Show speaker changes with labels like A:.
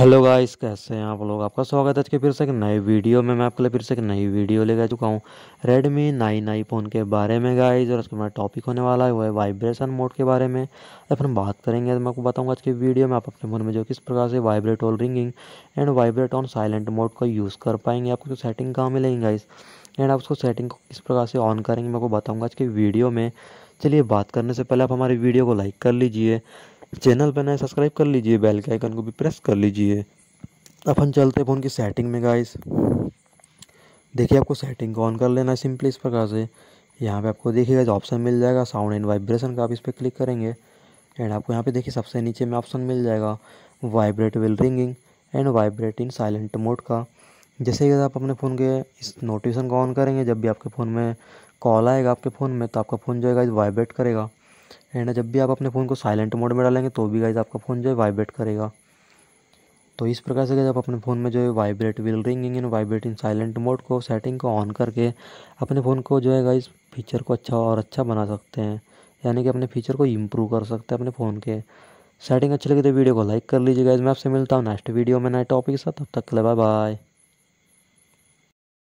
A: hello guys कैसे हैं आप लोग आपका स्वागत है आज के फिर से एक नए वीडियो में मैं आपके लिए फिर से एक नई वीडियो लेकर चुका हूँ रेडमी नाइन आई फ़ोन के बारे में गाइस और उसके का हमारा टॉपिक होने वाला है वो है वाइब्रेशन मोड के बारे में या फिर हम बात करेंगे तो मैं आपको बताऊँगा आज के वीडियो में आप अपने फ़ोन में जो किस प्रकार से vibrate all ringing and vibrate on silent mode का यूज़ कर पाएंगे आपको सेटिंग कहाँ मिलेंगी गाइस एंड आप उसको सेटिंग को किस प्रकार से ऑन करेंगे मैं आपको बताऊँगा आज के वीडियो में चलिए बात करने से पहले आप हमारे वीडियो को लाइक कर लीजिए चैनल पर नए सब्सक्राइब कर लीजिए बेल के आइकन को भी प्रेस कर लीजिए अपन चलते हैं फ़ोन की सेटिंग में गाइस देखिए आपको सेटिंग को ऑन कर लेना है सिंपली इस प्रकार से यहाँ पे आपको देखिएगा जो ऑप्शन मिल जाएगा साउंड एंड वाइब्रेशन का आप इस पर क्लिक करेंगे एंड आपको यहाँ पे देखिए सबसे नीचे में ऑप्शन मिल जाएगा vibrate will ringing and vibrate in silent mode का जैसे कि आप अपने फ़ोन के इस नोटिफिकेशन को ऑन करेंगे जब भी आपके फ़ोन में कॉल आएगा आपके फ़ोन में तो आपका फ़ोन जो है वाइब्रेट करेगा एंड जब भी आप अपने फ़ोन को साइलेंट मोड में डालेंगे तो भी गाइज आपका फ़ोन जो है वाइब्रेट करेगा तो इस प्रकार से आप अपने फ़ोन में जो है vibrate will ringing in vibrate in silent mode को सेटिंग को ऑन करके अपने फ़ोन को जो है गाइज फीचर को अच्छा और अच्छा बना सकते हैं यानी कि अपने फीचर को इम्प्रूव कर सकते हैं अपने फ़ोन के सेटिंग अच्छी लगी तो वीडियो को लाइक कर लीजिए गाइज मैं आपसे मिलता हूँ नेक्स्ट वीडियो में नए टॉपिक के साथ तब तक के लिए बाय बाय